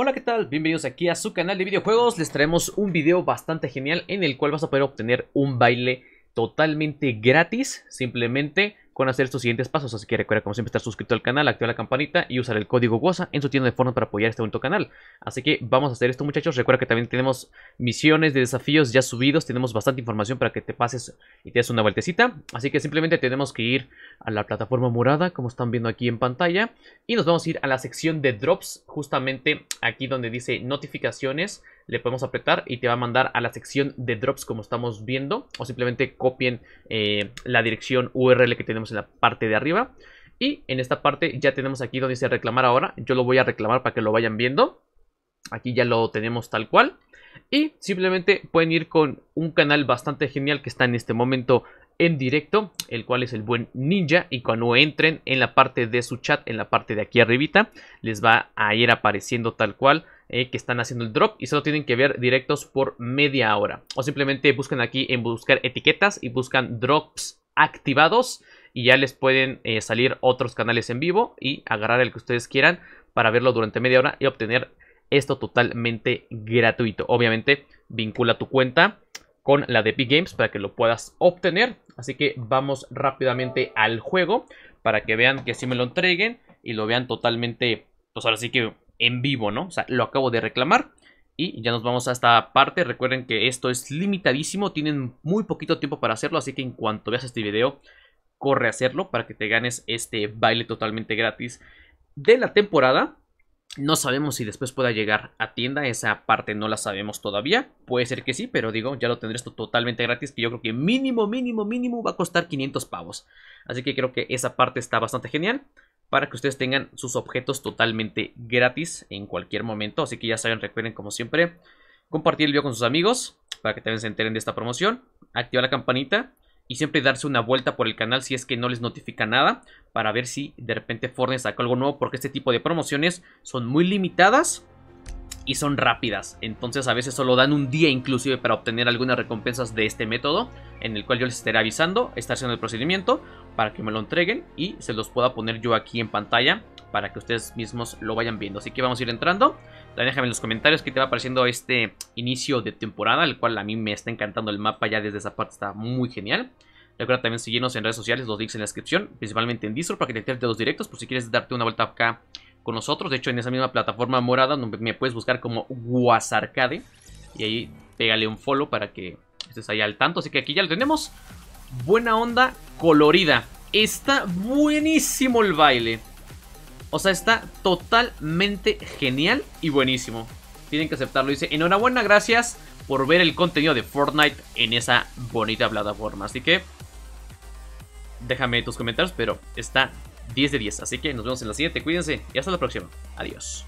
Hola qué tal, bienvenidos aquí a su canal de videojuegos, les traemos un video bastante genial en el cual vas a poder obtener un baile totalmente gratis, simplemente con hacer estos siguientes pasos. Así que recuerda, como siempre, estar suscrito al canal, activar la campanita y usar el código WhatsApp. en su tienda de forma para apoyar este bonito canal. Así que vamos a hacer esto, muchachos. Recuerda que también tenemos misiones de desafíos ya subidos. Tenemos bastante información para que te pases y te des una vueltecita. Así que simplemente tenemos que ir a la plataforma morada, como están viendo aquí en pantalla. Y nos vamos a ir a la sección de drops, justamente aquí donde dice notificaciones le podemos apretar y te va a mandar a la sección de drops como estamos viendo o simplemente copien eh, la dirección URL que tenemos en la parte de arriba. Y en esta parte ya tenemos aquí donde dice reclamar ahora. Yo lo voy a reclamar para que lo vayan viendo. Aquí ya lo tenemos tal cual. Y simplemente pueden ir con un canal bastante genial que está en este momento en directo. El cual es el buen ninja. Y cuando entren en la parte de su chat, en la parte de aquí arribita, les va a ir apareciendo tal cual. Eh, que están haciendo el drop y solo tienen que ver directos por media hora o simplemente buscan aquí en buscar etiquetas y buscan drops activados y ya les pueden eh, salir otros canales en vivo y agarrar el que ustedes quieran para verlo durante media hora y obtener esto totalmente gratuito. Obviamente vincula tu cuenta con la de Epic Games para que lo puedas obtener. Así que vamos rápidamente al juego para que vean que si me lo entreguen y lo vean totalmente, pues ahora sí que en vivo, ¿no? O sea, lo acabo de reclamar. Y ya nos vamos a esta parte. Recuerden que esto es limitadísimo. Tienen muy poquito tiempo para hacerlo. Así que en cuanto veas este video, corre a hacerlo para que te ganes este baile totalmente gratis de la temporada. No sabemos si después pueda llegar a tienda, esa parte no la sabemos todavía. Puede ser que sí, pero digo, ya lo tendré esto totalmente gratis, que yo creo que mínimo, mínimo, mínimo va a costar 500 pavos. Así que creo que esa parte está bastante genial para que ustedes tengan sus objetos totalmente gratis en cualquier momento. Así que ya saben, recuerden como siempre, compartir el video con sus amigos para que también se enteren de esta promoción. Activa la campanita y siempre darse una vuelta por el canal si es que no les notifica nada para ver si de repente Forne saca algo nuevo porque este tipo de promociones son muy limitadas y son rápidas, entonces a veces solo dan un día inclusive para obtener algunas recompensas de este método en el cual yo les estaré avisando, estar haciendo el procedimiento para que me lo entreguen y se los pueda poner yo aquí en pantalla para que ustedes mismos lo vayan viendo. Así que vamos a ir entrando. déjame en los comentarios qué te va pareciendo este inicio de temporada, el cual a mí me está encantando el mapa ya desde esa parte, está muy genial. Recuerda también seguirnos en redes sociales, los links en la descripción, principalmente en Discord para que te enteres de los directos, por si quieres darte una vuelta acá con nosotros. De hecho, en esa misma plataforma morada me puedes buscar como Guasarcade y ahí pégale un follow para que estés ahí al tanto. Así que aquí ya lo tenemos. Buena onda colorida. Está buenísimo el baile. O sea, está totalmente genial y buenísimo. Tienen que aceptarlo. Dice, enhorabuena, gracias por ver el contenido de Fortnite en esa bonita plataforma. Así que déjame tus comentarios, pero está 10 de 10. Así que nos vemos en la siguiente. Cuídense y hasta la próxima. Adiós.